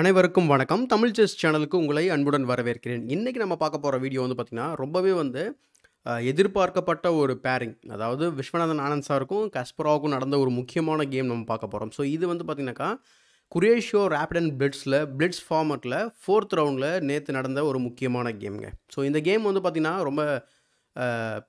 அனைவருக்கும் வணக்கம் தமிழ் செஸ் சேனலுக்கு உங்களை அன்புடன் வரவேற்கிறேன் இன்றைக்கி நம்ம பார்க்க போகிற வீடியோ வந்து பார்த்திங்கன்னா ரொம்பவே வந்து எதிர்பார்க்கப்பட்ட ஒரு பேரிங் அதாவது விஸ்வநாதன் ஆனந்த் சாருக்கும் கஸ்பராவுக்கும் நடந்த ஒரு முக்கியமான கேம் நம்ம பார்க்க போகிறோம் ஸோ இது வந்து பார்த்திங்கனாக்கா குரேஷியோ ரேப்பிட் அண்ட் பிளிட்ஸில் பிளிட்ஸ் ஃபார்மட்டில் ஃபோர்த் ரவுண்டில் நேற்று நடந்த ஒரு முக்கியமான கேம்ங்க ஸோ இந்த கேம் வந்து பார்த்திங்கன்னா ரொம்ப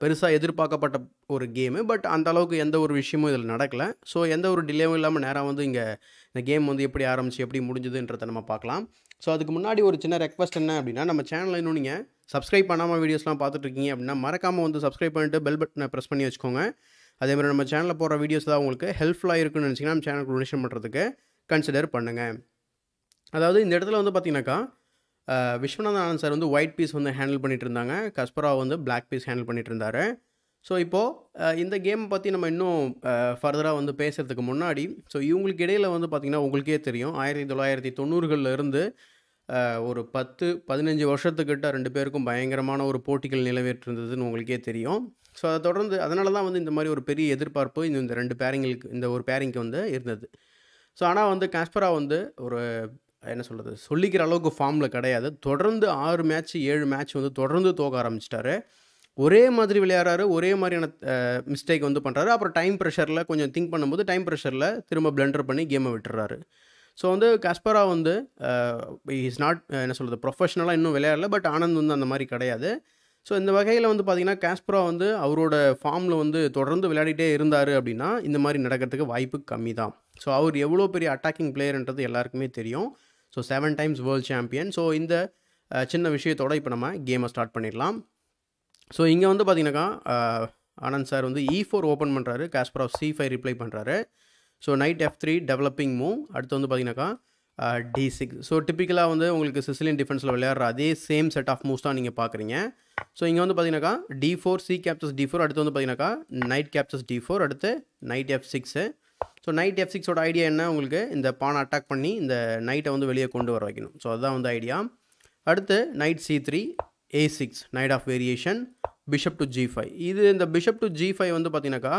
பெருசாக எதிர்பார்க்கப்பட்ட ஒரு கேமு பட் அந்த அளவுக்கு எந்த ஒரு விஷயமும் இதில் நடக்கலை ஸோ எந்த ஒரு டிலேவும் இல்லாமல் நேராக வந்து இங்கே இந்த கேம் வந்து எப்படி ஆரம்பிச்சு எப்படி முடிஞ்சுதுன்றத நம்ம பார்க்கலாம் ஸோ அதுக்கு முன்னாடி ஒரு சின்ன ரெக்வஸ்ட் என்ன அப்படின்னா நம்ம சேனலில் இன்னும் நீங்கள் சப்ஸ்கிரைப் பண்ணாமல் வீடியோஸ்லாம் பார்த்துட்ருக்கீங்க அப்படின்னா மறக்காமல் வந்து சப்ஸ்கிரைப் பண்ணிட்டு பெல் பட்டனை ப்ரெஸ் பண்ணி வச்சுக்கோங்க அதேமாதிரி நம்ம சேனலில் போகிற வீடியோஸ் தான் உங்களுக்கு ஹெல்ப்ஃபுல்லாக இருக்குன்னு நினச்சிங்கன்னா நம்ம சேனலுக்கு டொனேஷன் பண்ணுறதுக்கு கன்சிடர் பண்ணுங்கள் அதாவது இந்த இடத்துல வந்து பார்த்திங்கனாக்கா விஸ்வநாதன் ஆனந்த் சார் வந்து ஒயிட் பீஸ் வந்து ஹேண்டில் பண்ணிகிட்டு இருந்தாங்க கஸ்பரா வந்து பிளாக் பீஸ் ஹேண்டில் பண்ணிகிட்டு இருந்தார் ஸோ இப்போது இந்த கேம் பற்றி நம்ம இன்னும் ஃபர்தராக வந்து பேசுகிறதுக்கு முன்னாடி ஸோ இவங்களுக்கு இடையில் வந்து பார்த்திங்கன்னா உங்களுக்கே தெரியும் ஆயிரத்தி தொள்ளாயிரத்தி தொண்ணூறுகளில் இருந்து ஒரு பத்து பதினஞ்சு வருஷத்துக்கிட்ட ரெண்டு பேருக்கும் பயங்கரமான ஒரு போட்டிகள் நிலவேற்றிருந்ததுன்னு உங்களுக்கே தெரியும் ஸோ அதை தொடர்ந்து அதனால தான் வந்து இந்த மாதிரி ஒரு பெரிய எதிர்பார்ப்பு இந்த ரெண்டு பேரிங்களுக்கு இந்த ஒரு பேரிங்க்கு வந்து இருந்தது ஸோ ஆனால் வந்து காஸ்பரா வந்து ஒரு என்ன சொல்கிறது சொல்லிக்கிற அளவுக்கு ஃபார்மில் கிடையாது தொடர்ந்து ஆறு மேட்ச் ஏழு மேட்ச் வந்து தொடர்ந்து தோக்க ஆரம்பிச்சிட்டாரு ஒரே மாதிரி விளையாடுறாரு ஒரே மாதிரியான மிஸ்டேக் வந்து பண்ணுறாரு அப்புறம் டைம் ப்ரெஷரில் கொஞ்சம் திங்க் பண்ணும்போது டைம் ப்ரெஷரில் திரும்ப பிளண்டர் பண்ணி கேமை விட்டுறாரு ஸோ வந்து கஸ்பரா வந்து இஸ் நாட் என்ன சொல்கிறது ப்ரொஃபஷனலாக இன்னும் விளையாடல பட் ஆனந்த் வந்து அந்த மாதிரி கிடையாது ஸோ இந்த வகையில் வந்து பார்த்திங்கன்னா கேஸ்பரா வந்து அவரோட ஃபார்மில் வந்து தொடர்ந்து விளையாடிட்டே இருந்தார் அப்படின்னா இந்த மாதிரி நடக்கிறதுக்கு வாய்ப்பு கம்மி தான் ஸோ அவர் எவ்வளோ பெரிய அட்டாக்கிங் பிளேயர்ன்றது எல்லாருக்குமே தெரியும் so seven times world champion so இந்த சின்ன விஷயத்தோட இப்போ நம்ம கேமை ஸ்டார்ட் பண்ணிடலாம் ஸோ இங்கே வந்து பார்த்தீங்கன்னாக்கா ஆனந்த் சார் வந்து இ ஃபோர் ஓப்பன் பண்ணுறாரு ஆஃப் சி ஃபைவ் ரிப்ளை பண்ணுறாரு so knight f three developing move அடுத்து வந்து பார்த்தீங்கன்னாக்கா டி சிக்ஸ் ஸோ டிப்பிக்கலாக வந்து உங்களுக்கு சிசிலியன் டிஃபென்ஸில் விளையாடுற அதே சேம் செட் ஆஃப் மூவ்ஸ் தான் நீங்கள் பார்க்குறீங்க ஸோ இங்கே வந்து பார்த்தீங்கன்னாக்கா d four c captures d four அடுத்து வந்து பார்த்தீங்கன்னாக்கா நைட் கேப்சஸ் டி ஃபோர் அடுத்து knight f six so knight f சிக்ஸோட ஐடியா என்ன உங்களுக்கு இந்த பானை அட்டாக் பண்ணி இந்த நைட்டை வந்து வெளியே கொண்டு வர வைக்கணும் ஸோ அதுதான் வந்து ஐடியா அடுத்து knight c three a six Najdorf variation bishop to g five இது இந்த பிஷப் டு ஜி ஃபைவ் வந்து பார்த்தீங்கன்னாக்கா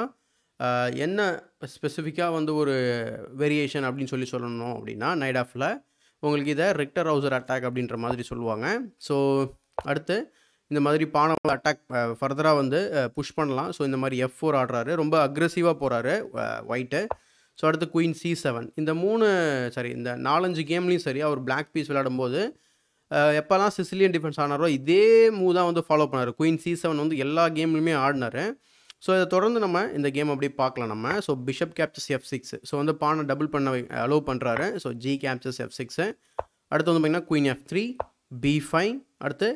என்ன ஸ்பெசிஃபிக்காக வந்து ஒரு வேரியேஷன் அப்படின்னு சொல்லி சொல்லணும் அப்படின்னா நைட் ஆஃபில் உங்களுக்கு இதை ரிக்டர் ஹவுசர் அட்டாக் அப்படின்ற மாதிரி சொல்லுவாங்க ஸோ அடுத்து இந்த மாதிரி பானை அட்டாக் ஃபர்தராக வந்து புஷ் பண்ணலாம் ஸோ இந்த மாதிரி எஃப் ஃபோர் ஆடுறாரு ரொம்ப அக்ரெசிவாக போகிறாரு ஒயிட்டு ஸோ அடுத்து குயின் சி செவன் இந்த மூணு சரி இந்த நாலஞ்சு கேம்லேயும் சரி அவர் பிளாக் பீஸ் விளையாடும்போது எப்போல்லாம் சிசிலியன் டிஃபென்ஸ் ஆனாரோ இதே மூ தான் வந்து ஃபாலோ பண்ணார் குயின் சி செவன் வந்து எல்லா கேம்லையுமே ஆடினார் ஸோ இதை தொடர்ந்து நம்ம இந்த கேம் அப்படியே பார்க்கலாம் நம்ம so bishop captures f six so வந்து பானை டபுள் பண்ண அலோவ் பண்ணுறாரு so g captures f six அடுத்து வந்து பார்த்திங்கன்னா queen f three b five அடுத்து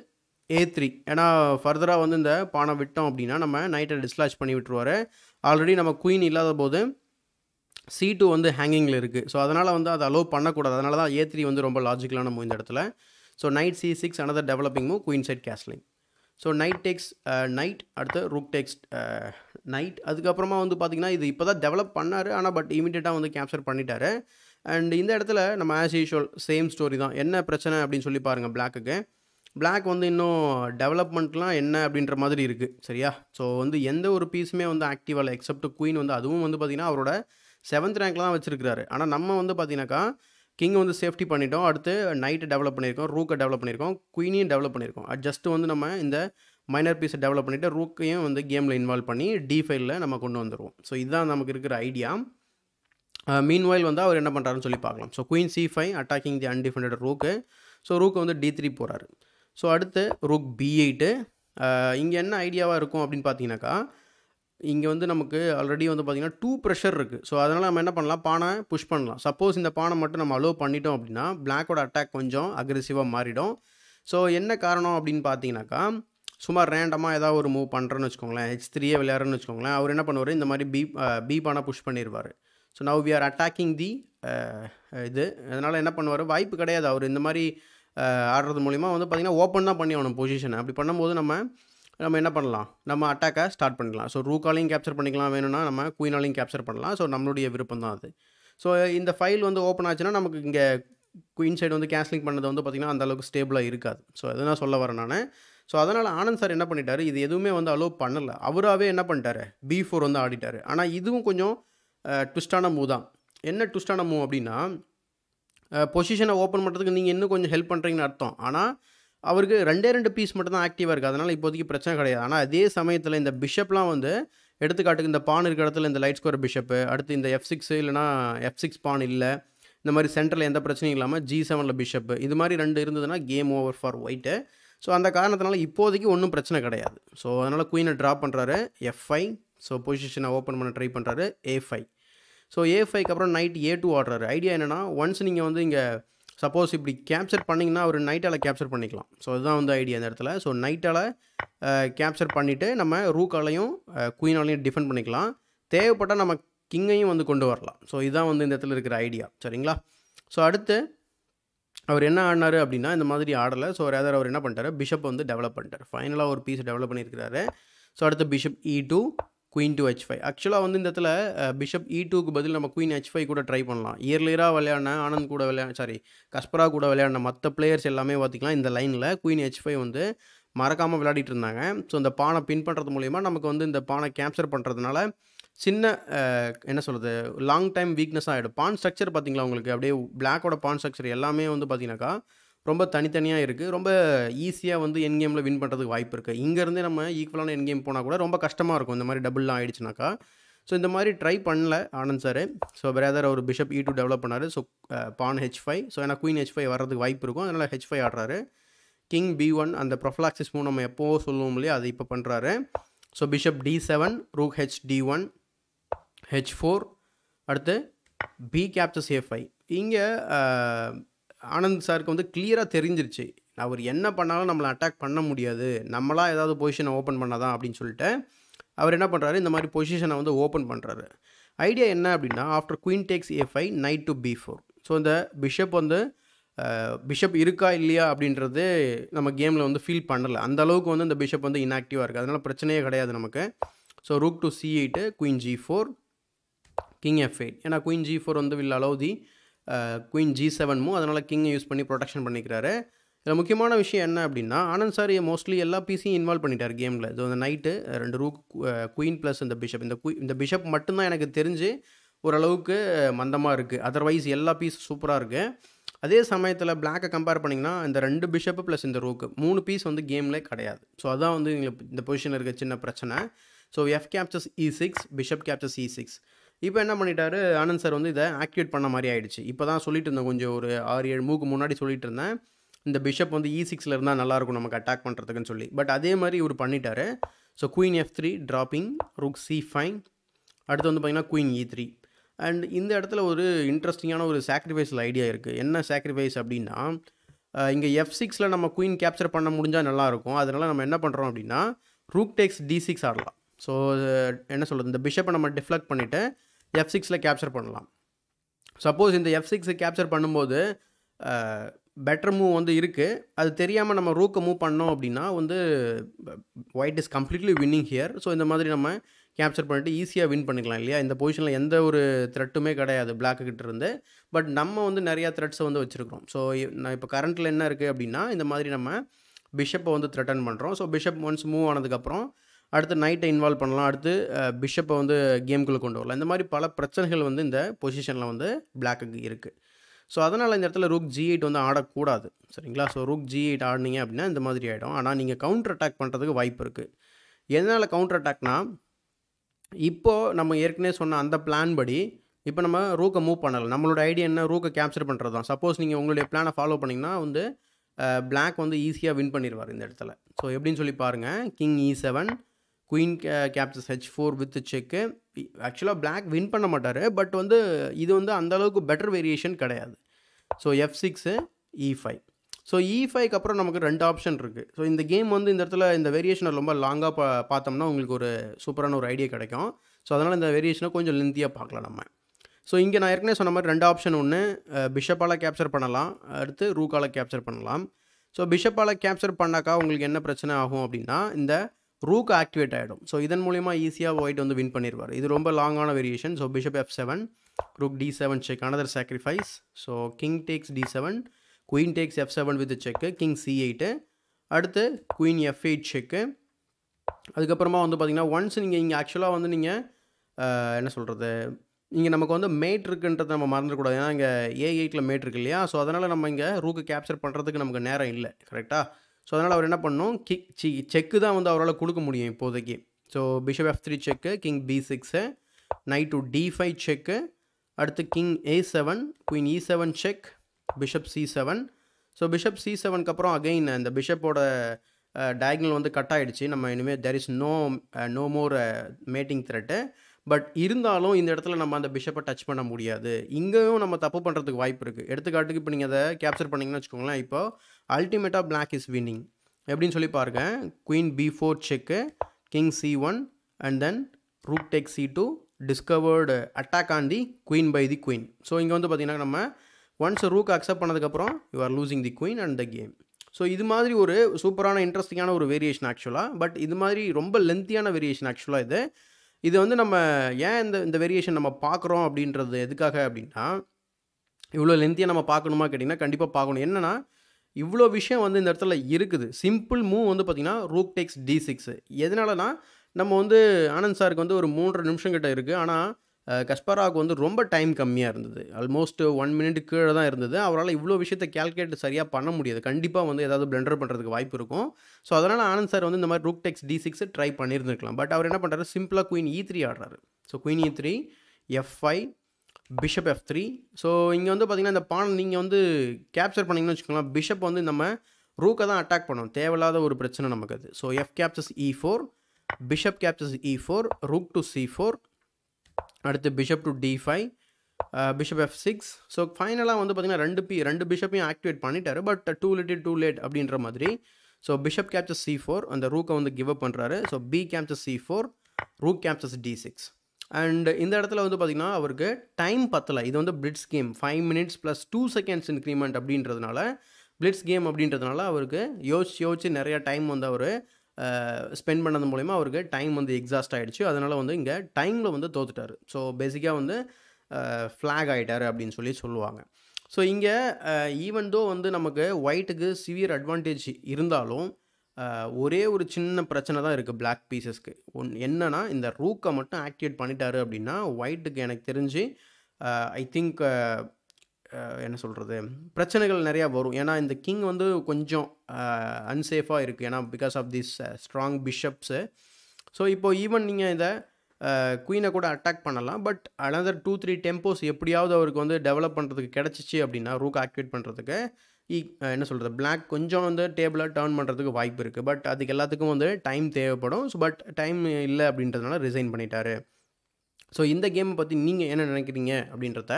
ஏ த்ரீ ஏன்னா ஃபர்தராக வந்து இந்த பானை விட்டோம் அப்படின்னா நம்ம நைட்டை டிஸ்லாச் பண்ணி விட்டுருவார் ஆல்ரெடி நம்ம குயின் இல்லாத போது சி டூ வந்து ஹேங்கிங்கில் இருக்குது ஸோ அதனால் வந்து அதை அலோவ் பண்ணக்கூடாது அதனால தான் ஏ த்ரீ வந்து ரொம்ப லாஜிக்கலான மூவ் இந்த இடத்துல so knight c six another developing move queen side castling so knight takes knight அடுத்து ரூக் டேக்ஸ் நைட் அதுக்கப்புறமா வந்து பார்த்திங்கன்னா இது இப்போ தான் டெவலப் பண்ணார் ஆனால் பட் இமீடியட்டாக வந்து கேப்சர் பண்ணிட்டாரு அண்ட் இந்த இடத்துல நம்ம ஆஸ் யூஷுவல் சேம் ஸ்டோரி தான் என்ன பிரச்சனை அப்படின்னு சொல்லி பாருங்கள் பிளாக்குக்கு பிளாக் வந்து இன்னும் டெவலப்மெண்ட்லாம் என்ன அப்படின்ற மாதிரி இருக்குது சரியா ஸோ வந்து எந்த ஒரு பீஸுமே வந்து ஆக்டிவ் ஆகலை எக்ஸப்ட் குயின் வந்து அதுவும் வந்து பார்த்திங்கன்னா அவரோட செவன்த் ரேங்க்ல தான் வச்சிருக்காரு ஆனால் நம்ம வந்து பார்த்தீங்கன்னாக்கா கிங் வந்து சேஃப்டி பண்ணிட்டோம் அடுத்து நைட்டு டெவலப் பண்ணியிருக்கோம் ரூக்கை டெவலப் பண்ணியிருக்கோம் குயினியும் டெவலப் பண்ணியிருக்கோம் ஜஸ்ட் வந்து நம்ம இந்த மைனர் பீஸை டெவலப் பண்ணிவிட்டு ரூக்கையும் வந்து கேமில் இன்வால்வ் பண்ணி டி ஃபைலில் நம்ம கொண்டு வந்துடுவோம் ஸோ இதுதான் நமக்கு இருக்கிற ஐடியா மீன்வாயில் வந்து அவர் என்ன பண்ணுறாருன்னு சொல்லி பார்க்கலாம் so queen c five attacking the undefended rook so rook வந்து டி த்ரீ போகிறாரு ஸோ அடுத்து ரூக் பி எயிட்டு இங்கே என்ன ஐடியாவாக இருக்கும் அப்படின்னு பார்த்தீங்கன்னாக்கா இங்கே வந்து நமக்கு ஆல்ரெடி வந்து பார்த்திங்கன்னா டூ ப்ரெஷர் இருக்குது ஸோ அதனால் நம்ம என்ன பண்ணலாம் பானை புஷ் பண்ணலாம் சப்போஸ் இந்த பானை மட்டும் நம்ம அலோவ் பண்ணிட்டோம் அப்படின்னா பிளாக்கோட அட்டாக் கொஞ்சம் அக்ரெசிவாக மாறிடும் ஸோ என்ன காரணம் அப்படின்னு பார்த்தீங்கன்னாக்கா சும்மா ரேண்டமாக ஏதாவது ஒரு மூவ் பண்ணுறேன்னு வச்சுக்கோங்களேன் ஹெச் த்ரீயே விளையாடுறேன்னு வச்சுக்கோங்களேன் அவர் என்ன பண்ணுவார் இந்த மாதிரி பீ பீ பானை புஷ் பண்ணிடுவார் so now we are attacking the இது அதனால் என்ன பண்ணுவார் வாய்ப்பு கிடையாது அவர் இந்த மாதிரி ஆடுறது மூலிமா வந்து பார்த்திங்கன்னா ஓப்பன் தான் பண்ணி அவனும் பொசிஷனை அப்படி பண்ணும்போது நம்ம நம்ம என்ன பண்ணலாம் நம்ம அட்டாக்கை ஸ்டார்ட் பண்ணிக்கலாம் ஸோ ரூக்காலையும் கேப்சர் பண்ணிக்கலாம் வேணும்னா நம்ம குயினாலையும் கேப்சர் பண்ணலாம் ஸோ நம்மளுடைய விருப்பம் தான் அது ஸோ இந்த ஃபைல் வந்து ஓப்பன் ஆச்சுன்னா நமக்கு இங்கே குயின் சைடு வந்து கேன்சலிங் பண்ணது வந்து பார்த்திங்கன்னா அந்தளவுக்கு ஸ்டேபிளாக இருக்காது ஸோ அதை நான் சொல்ல வரேன் நான் ஸோ அதனால் ஆனந்த் சார் என்ன பண்ணிட்டார் இது எதுவுமே வந்து அலோவ் பண்ணலை அவராகவே என்ன பண்ணிட்டார் பி ஃபோர் வந்து ஆடிட்டார் ஆனால் இதுவும் கொஞ்சம் ட்விஸ்டான மூவ் தான் என்ன ட்விஸ்டான மூவ் அப்படின்னா பொசிஷனை ஓப்பன் பண்ணுறதுக்கு நீங்கள் இன்னும் கொஞ்சம் ஹெல்ப் பண்ணுறீங்கன்னு அர்த்தம் ஆனால் அவருக்கு ரெண்டே ரெண்டு பீஸ் மட்டும் தான் ஆக்டிவாக இருக்குது அதனால் இப்போதைக்கு பிரச்சனை கிடையாது ஆனால் அதே சமயத்தில் இந்த பிஷப்லாம் வந்து எடுத்துக்காட்டுக்கு இந்த பான் இருக்கிற இடத்துல இந்த லைட் ஸ்கோர் பிஷப்பு அடுத்து இந்த எஃப் சிக்ஸ் இல்லைனா எஃப் சிக்ஸ் பான் இல்லை இந்த மாதிரி சென்டரில் எந்த பிரச்சனையும் இல்லாமல் ஜி செவனில் பிஷப்பு இது மாதிரி ரெண்டு இருந்ததுன்னா game over for white so அந்த காரணத்தினால இப்போதைக்கு ஒன்றும் பிரச்சனை கிடையாது ஸோ அதனால் குயினை ட்ரா பண்ணுறாரு எஃப் ஃபைவ் ஸோ பொசிஷனை ஓப்பன் பண்ண ட்ரை பண்ணுறாரு ஏ ஃபைவ் ஸோ ஏ ஃபைவ்க்கு அப்புறம் நைட் ஏ டூ ஆடுறாரு ஐடியா என்னென்னா ஒன்ஸ் நீங்கள் வந்து இங்கே சப்போஸ் இப்படி கேப்சர் பண்ணிங்கன்னா அவர் நைட்டால் கேப்சர் பண்ணிக்கலாம் ஸோ அதுதான் வந்து ஐடியா அந்த இடத்துல ஸோ நைட்டால் கேப்சர் பண்ணிவிட்டு நம்ம ரூக்காலையும் குயினாலையும் டிஃபெண்ட் பண்ணிக்கலாம் தேவைப்பட்டால் நம்ம கிங்கையும் வந்து கொண்டு வரலாம் ஸோ இதுதான் வந்து இந்த இடத்துல இருக்கிற ஐடியா சரிங்களா ஸோ அடுத்து அவர் என்ன ஆடினார் அப்படின்னா இந்த மாதிரி ஆடலை ஸோ ரேதர் அவர் என்ன பண்ணிட்டார் பிஷப் வந்து டெவலப் பண்ணிட்டார் ஃபைனலாக ஒரு பீஸ் டெவலப் பண்ணியிருக்கிறாரு ஸோ அடுத்து bishop E two queen to H five ஆக்சுவலாக வந்து இந்த இடத்துல பிஷப் இ டூக்கு பதில் நம்ம குயின் ஹெச் ஃபைவ் கூட ட்ரை பண்ணலாம் இயர்லியராக விளையாடின ஆனந்த் கூட விளையாட சாரி கஸ்பரா கூட விளையாடின மற்ற பிளேயர்ஸ் எல்லாமே பார்த்திங்கன்னா இந்த லைனில் குயின் ஹெச் ஃபைவ் வந்து மறக்காமல் விளையாடிட்டு இருந்தாங்க ஸோ இந்த பானை பின் பண்ணுறது மூலிமா நமக்கு வந்து இந்த பானை கேப்சர் பண்ணுறதுனால சின்ன என்ன சொல்கிறது லாங் டைம் வீக்னஸாக ஆகிடும் பான் ஸ்ட்ரக்சர் பார்த்திங்களா உங்களுக்கு அப்படியே பிளாக்கோட பான் ஸ்ட்ரக்சர் எல்லாமே வந்து பார்த்திங்கனாக்கா ரொம்ப தனித்தனியாக இருக்குது ரொம்ப ஈஸியாக வந்து என் கேமில் வின் பண்ணுறதுக்கு வாய்ப்பு இருக்குது இங்கேருந்தே நம்ம ஈக்குவலான என் கேம் போனால் கூட ரொம்ப கஷ்டமாக இருக்கும் இந்த மாதிரி டபுள்லாம் ஆயிடுச்சுனாக்கா ஸோ இந்த மாதிரி ட்ரை பண்ணல ஆனந்த் சார் ஸோ பிரேதர் அவர் பிஷப் இ டூ டெவலப் பண்ணார் so pawn h five so ஏன்னா குயின் ஹெச் ஃபைவ் வர்றதுக்கு வாய்ப்பு இருக்கும் அதனால் ஹெச் ஃபைவ் ஆடுறாரு கிங் பி ஒன் அந்த ப்ரொஃப்லாக்சிஸ் மூணு நம்ம எப்போவோ சொல்லுவோம் இல்லையா அது இப்போ பண்ணுறாரு so bishop d seven rook h d one h four அடுத்து பி கேப்சஸ் ஏ ஃபைவ் இங்கே ஆனந்த் சாருக்கு வந்து கிளியராக தெரிஞ்சிருச்சு அவர் என்ன பண்ணாலும் நம்மளை அட்டாக் பண்ண முடியாது நம்மளாக ஏதாவது பொசிஷனை ஓப்பன் பண்ணாதான் அப்படின்னு சொல்லிட்டு அவர் என்ன பண்ணுறாரு இந்த மாதிரி பொசிஷனை வந்து ஓப்பன் பண்ணுறாரு ஐடியா என்ன அப்படின்னா after queen takes a five knight to b four so இந்த பிஷப் வந்து பிஷப் இருக்கா இல்லையா அப்படின்றது நம்ம கேமில் வந்து ஃபீல் பண்ணலை அந்த அளவுக்கு வந்து இந்த பிஷப் வந்து இன்ஆக்டிவாக இருக்குது அதனால் பிரச்சனையே கிடையாது நமக்கு so rook to c eight queen g four king f eight ஏன்னா குயின் ஜி ஃபோர் வந்து will allow the queen g செவன்மோ அதனால் கிங் யூஸ் பண்ணி ப்ரொடெக்ஷன் பண்ணிக்கிறாரு இதில் முக்கியமான விஷயம் என்ன அப்படின்னா ஆனந்த் சார் மோஸ்ட்லி எல்லா பீஸையும் இன்வால்வ் பண்ணிட்டார் கேமில் இது வந்து நைட்டு ரெண்டு ரூ குயின் ப்ளஸ் இந்த பிஷப் இந்த குய் இந்த பிஷப் மட்டும்தான் எனக்கு தெரிஞ்சு ஓரளவுக்கு மந்தமாக இருக்குது அதர்வைஸ் எல்லா பீஸ் சூப்பராக இருக்குது அதே சமயத்தில் பிளாக்கை கம்பேர் பண்ணிங்கன்னா இந்த ரெண்டு பிஷப்பு ப்ளஸ் இந்த ரூக்கு மூணு பீஸ் வந்து கேமில் கிடையாது ஸோ அதான் வந்து எங்களுக்கு இந்த பொசிஷனில் இருக்க சின்ன பிரச்சனை so f captures e six bishop captures e six இப்போ என்ன பண்ணிட்டாரு ஆனந்த் சார் வந்து இதை ஆக்டிவேட் பண்ண மாதிரி ஆயிடுச்சு இப்போ தான் சொல்லிட்டு இருந்தேன் கொஞ்சம் ஒரு ஆறு ஏழு மூக்கு முன்னாடி சொல்லிட்டு இருந்தேன் இந்த பிஷப் வந்து இ e சிக்ஸில் இருந்தால் நல்லாயிருக்கும் நமக்கு அட்டாக் பண்ணுறதுக்குன்னு சொல்லி பட் அதே மாதிரி இவர் பண்ணிட்டாரு so queen f three trapping rook c five அடுத்து வந்து பார்த்திங்கன்னா queen e e three and இந்த இடத்துல ஒரு இன்ட்ரெஸ்டிங்கான ஒரு சாக்ரிஃபைஸில் ஐடியா இருக்குது என்ன சாக்ரிஃபைஸ் அப்படின்னா இங்கே எஃப் சிக்ஸில் நம்ம குயின் கேப்சர் பண்ண முடிஞ்சால் நல்லாயிருக்கும் அதனால் நம்ம என்ன பண்ணுறோம் அப்படின்னா ரூக் டேக்ஸ் டி சிக்ஸ் ஆடலாம் ஸோ என்ன சொல்கிறது இந்த பிஷப்பை நம்ம டிஃப்ளெக்ட் பண்ணிவிட்டு எஃப் சிக்ஸில் கேப்சர் பண்ணலாம் சப்போஸ் இந்த எஃப் சிக்ஸை கேப்சர் பண்ணும்போது பெட்டர் மூவ் வந்து இருக்குது அது தெரியாமல் நம்ம ரூக்கை மூவ் பண்ணோம் அப்படின்னா வந்து white is completely winning here so இந்த மாதிரி நம்ம கேப்சர் பண்ணிட்டு ஈஸியாக வின் பண்ணிக்கலாம் இல்லையா இந்த பொசிஷனில் எந்த ஒரு த்ரெட்டுமே கிடையாது பிளாக்குக்கிட்ட இருந்து பட் நம்ம வந்து நிறையா த்ரெட்ஸை வந்து வச்சுருக்கிறோம் ஸோ நான் இப்போ கரண்ட்டில் என்ன இருக்குது அப்படின்னா இந்த மாதிரி நம்ம பிஷப்பை வந்து த்ரெட்டன் பண்ணுறோம் ஸோ பிஷப் ஒன்ஸ் மூவ் ஆனதுக்கப்புறம் அடுத்து நைட்டை இன்வால்வ் பண்ணலாம் அடுத்து பிஷப்பை வந்து கேம்குள்ளே கொண்டு வரலாம் இந்த மாதிரி பல பிரச்சனைகள் வந்து இந்த பொசிஷனில் வந்து பிளாக்கு இருக்குது ஸோ அதனால் இந்த இடத்துல ருக் ஜி எயிட் வந்து ஆடக்கூடாது சரிங்களா ஸோ ரூக் ஜி எயிட் ஆடினீங்க அப்படின்னா இந்த மாதிரி ஆகிடும் ஆனால் நீங்கள் கவுண்டர் அட்டாக் பண்ணுறதுக்கு வாய்ப்பு இருக்குது எதனால் கவுண்டர் அட்டாக்னா இப்போது நம்ம ஏற்கனவே சொன்ன அந்த பிளான் படி இப்போ நம்ம ரூக்கை மூவ் பண்ணலை நம்மளோட ஐடியா என்ன ரூக்கை கேப்சர் பண்ணுறது தான் சப்போஸ் நீங்கள் உங்களுடைய பிளானை ஃபாலோ பண்ணிங்கன்னா வந்து பிளாக் வந்து ஈஸியாக வின் பண்ணிடுவார் இந்த இடத்துல ஸோ எப்படின்னு சொல்லி பாருங்கள் king e e seven queen captures h four with check ஆக்சுவலாக பிளாக் வின் பண்ண மாட்டார் பட் வந்து இது வந்து அந்தளவுக்கு பெட்டர் வேரியேஷன் கிடையாது so f six e five so e ஃபைவ்க்கு அப்புறம் நமக்கு ரெண்டு ஆப்ஷன் இருக்குது ஸோ இந்த கேம் வந்து இந்த இடத்துல இந்த வேரியேஷனை ரொம்ப லாங்காக பா பார்த்தோம்னா உங்களுக்கு ஒரு சூப்பரான ஒரு ஐடியா கிடைக்கும் ஸோ அதனால் இந்த வேரியேஷனை கொஞ்சம் லென்த்தியாக பார்க்கலாம் நம்ம ஸோ இங்கே நான் ஏற்கனவே சொன்ன மாதிரி ரெண்டு ஆப்ஷன் ஒன்று பிஷப்பால் கேப்சர் பண்ணலாம் அடுத்து ரூக்கால் கேப்சர் பண்ணலாம் ஸோ பிஷப்பால் கேப்சர் பண்ணாக்கா உங்களுக்கு என்ன பிரச்சனை ஆகும் அப்படின்னா இந்த ரூக் ஆக்டிவேட் ஆகிடும் ஸோ இதன் மூலிமா ஈஸியாக ஒயிட் வந்து வின் பண்ணிடுவார் இது ரொம்ப லாங்கான variation so bishop f seven rook d seven check another sacrifice so king takes d seven queen takes f seven with check king c eight அடுத்து குயின் எஃப் எயிட் செக்கு அதுக்கப்புறமா வந்து பார்த்திங்கன்னா once நீங்கள் இங்கே ஆக்சுவலாக வந்து நீங்கள் என்ன சொல்கிறது இங்கே நமக்கு வந்து மேட் இருக்குன்றதை நம்ம மறந்துடக்கூடாது ஏன்னா இங்கே ஏ எயிட்டில் மேட் இருக்கு இல்லையா ஸோ அதனால் நம்ம இங்கே ரூக்கு கேப்சர் பண்ணுறதுக்கு நமக்கு நேரம் இல்லை கரெக்டாக ஸோ அதனால் அவர் என்ன பண்ணும் கிக் சி செக்கு தான் வந்து அவரால் கொடுக்க முடியும் இப்போதைக்கு so bishop f three check king b six knight to d five check அடுத்து king a seven queen e seven check bishop c seven so bishop c செவனுக்கு அப்புறம் அகெயின் இந்த பிஷப்போட டயக்னல் வந்து கட் ஆகிடுச்சு நம்ம இனிமேல் there is no no more mating threat but இருந்தாலும் இந்த இடத்துல நம்ம அந்த பிஷப்பை டச் பண்ண முடியாது இங்கேயும் நம்ம தப்பு பண்ணுறதுக்கு வாய்ப்பு இருக்குது எடுத்துக்காட்டுக்கு இப்போ நீங்கள் அதை கேப்சர் பண்ணிங்கன்னு வச்சுக்கோங்களேன் இப்போ அல்டிமேட்டாக பிளாக் இஸ் வின்னிங் எப்படின்னு சொல்லி பாருங்க queen b four check king c one and then rook takes c two discovered attack on the queen by the queen so இங்கே வந்து பார்த்திங்கன்னா நம்ம ஒன்ஸ் ரூக் அக்செப்ட் பண்ணதுக்கப்புறம் you are losing the queen and the game so இது மாதிரி ஒரு சூப்பரான இன்ட்ரெஸ்டிங்கான ஒரு வேரியேஷன் ஆக்சுவலாக பட் இது மாதிரி ரொம்ப லென்த்தியான வேரியேஷன் ஆக்சுவலாக இது இது வந்து நம்ம ஏன் இந்த இந்த வேரியேஷன் நம்ம பார்க்குறோம் அப்படின்றது எதுக்காக அப்படின்னா இவ்வளோ லென்த்தியாக நம்ம பார்க்கணுமா கேட்டிங்கன்னா கண்டிப்பாக பார்க்கணும் என்னென்னா இவ்வளோ விஷயம் வந்து இந்த இடத்துல இருக்குது சிம்பிள் மூவ் வந்து பார்த்திங்கன்னா ரூக் டெக்ஸ் டி சிக்ஸு எதனாலனா நம்ம வந்து ஆனந்த் சாருக்கு வந்து ஒரு மூன்றரை நிமிஷம் கிட்ட இருக்குது ஆனால் கஸ்பராவுக்கு வந்து ரொம்ப டைம் கம்மியாக இருந்தது ஆல்மோஸ்ட் ஒன் மினிட் கீழே தான் இருந்தது அவரால் இவ்வளோ விஷயத்தை கேல்குலேட் சரியாக பண்ண முடியாது கண்டிப்பாக வந்து ஏதாவது பிளண்டர் பண்ணுறதுக்கு வாய்ப்பு இருக்கும் ஸோ அதனால் ஆனந்த் சார் வந்து இந்த மாதிரி rook takes d six try பண்ணியிருந்துருக்கலாம் பட் அவர் என்ன பண்ணுறாரு சிம்பிளாக குயின் இ த்ரீ ஆடுறாரு so queen e three f five bishop f three so இங்கே வந்து பார்த்திங்கன்னா இந்த பான் நீங்கள் வந்து கேப்சர் பண்ணிங்கன்னு வச்சுக்கோங்களேன் பிஷப் வந்து நம்ம ரூக்கை தான் அட்டாக் பண்ணோம் தேவையில்லாத ஒரு பிரச்சனை நமக்கு அது so f captures e four bishop captures e four rook to c four அடுத்து bishop to d five bishop f six so ஃபைனலாக வந்து பார்த்திங்கன்னா ரெண்டு பி ரெண்டு பிஷப்பையும் ஆக்டிவேட் பண்ணிட்டார் but too little too late அப்படின்ற மாதிரி so bishop captures c four அந்த ரூக்கை வந்து கிவ் அப் பண்ணுறாரு so b capture c four rook captures d six and இந்த இடத்துல வந்து பார்த்திங்கன்னா அவருக்கு டைம் பத்தலை இது வந்து blitz game five minutes plus two seconds increment அப்படின்றதுனால பிளிட்ஸ் கேம் அப்படின்றதுனால அவருக்கு யோசிச்சு யோசிச்சு நிறையா டைம் வந்து அவர் ஸ்பெண்ட் பண்ணது மூலிமா அவருக்கு டைம் வந்து எக்ஸாஸ்ட் ஆகிடுச்சு அதனால் வந்து இங்கே டைமில் வந்து தோத்துட்டார் ஸோ பேசிக்காக வந்து ஃப்ளாக் ஆகிட்டார் அப்படின்னு சொல்லி சொல்லுவாங்க ஸோ இங்கே ஈவன் தோ வந்து நமக்கு ஒயிட்டுக்கு சிவியர் அட்வான்டேஜ் இருந்தாலும் ஒரே ஒரு சின்ன பிரச்சனை தான் இருக்குது பிளாக் பீசஸ்க்கு ஒன் என்னென்னா இந்த ரூக்கை மட்டும் ஆக்டிவேட் பண்ணிட்டாரு அப்படின்னா ஒயிட்டுக்கு எனக்கு தெரிஞ்சு ஐ திங்க் என்ன சொல்கிறது பிரச்சனைகள் நிறையா வரும் ஏன்னா இந்த கிங் வந்து கொஞ்சம் அன்சேஃபாக இருக்குது ஏன்னா because of this strong bishops so இப்போது ஈவன் நீங்கள் இதை குயினை கூட அட்டாக் பண்ணலாம் but another two three tempos எப்படியாவது அவருக்கு வந்து டெவலப் பண்ணுறதுக்கு கிடச்சிச்சு அப்படின்னா ரூக் ஆக்டிவேட் பண்ணுறதுக்கு என்ன சொல்கிறது பிளாக் கொஞ்சம் வந்து டேபிளை டேர்ன் பண்ணுறதுக்கு வாய்ப்பு இருக்குது பட் அதுக்கு எல்லாத்துக்கும் வந்து டைம் தேவைப்படும் ஸோ பட் டைம் இல்லை அப்படின்றதுனால ரிசைன் பண்ணிட்டாரு ஸோ இந்த கேமை பற்றி நீங்கள் என்ன நினைக்கிறீங்க அப்படின்றத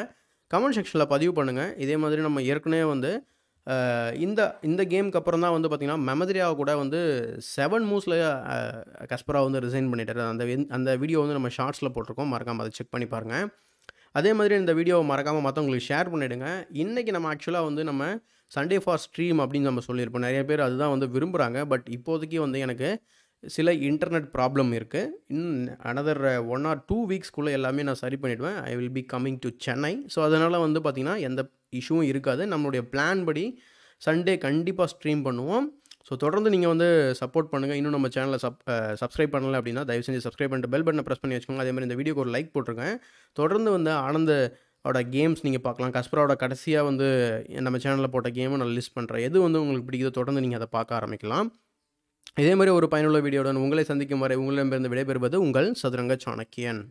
கமெண்ட் செக்ஷனில் பதிவு பண்ணுங்கள் இதே மாதிரி நம்ம ஏற்கனவே வந்து இந்த இந்த கேமுக்கு அப்புறம் தான் வந்து பார்த்திங்கன்னா மெமதிரியாவை கூட வந்து செவன் மூவ்ஸில் கஸ்பரா வந்து ரிசைன் பண்ணிட்டார் அந்த அந்த வீடியோ வந்து நம்ம ஷார்ட்ஸில் போட்டிருக்கோம் மறக்காமல் அதை செக் பண்ணி பாருங்கள் அதே மாதிரி இந்த வீடியோவை மறக்காமல் மற்றவங்களுக்கு ஷேர் பண்ணிவிடுங்க இன்றைக்கி நம்ம ஆக்சுவலாக வந்து நம்ம சண்டே ஃபார் ஸ்ட்ரீம் அப்படின்னு நம்ம சொல்லியிருப்போம் நிறைய பேர் அதுதான் வந்து விரும்புகிறாங்க பட் இப்போதைக்கு வந்து எனக்கு சில இன்டர்நெட் ப்ராப்ளம் இருக்குது இன்னும் அனதர் ஒன் ஆர் டூ வீக்ஸ்க்குள்ளே எல்லாமே நான் சரி பண்ணிவிடுவேன் I will be coming to Chennai so அதனால் வந்து பார்த்திங்கன்னா எந்த இஷ்யூவும் இருக்காது நம்மளுடைய பிளான் படி சண்டே கண்டிப்பாக ஸ்ட்ரீம் பண்ணுவோம் ஸோ தொடர்ந்து நீங்கள் வந்து சப்போர்ட் பண்ணுங்கள் இன்னும் நம்ம சேனலை சப் சப்ஸ்கிரைப் பண்ணலை அப்படின்னா தயவு செஞ்சு சப்ஸ்கிரைப் பண்ணிட்டு பெல் பட்டனை ப்ரெஸ் பண்ணி வச்சுக்கோங்க அதே மாதிரி இந்த வீடியோக்கு ஒரு லைக் போட்டிருக்கேன் தொடர்ந்து வந்து ஆனந்தோட கேம்ஸ் நீங்கள் பார்க்கலாம் கஸ்பரோட கடைசியாக வந்து நம்ம சேனலில் போட்ட கேமும் நான் லிஸ்ட் பண்ணுறேன் எது வந்து உங்களுக்கு பிடிக்குதோ தொடர்ந்து நீங்கள் அதை பார்க்க ஆரம்பிக்கலாம் இதே மாதிரி ஒரு பயனுள்ள வீடியோடன் உங்களை சந்திக்கும் வரை உங்களிடமிருந்து விடைபெறுவது உங்கள் சதுரங்க சாணக்கியன்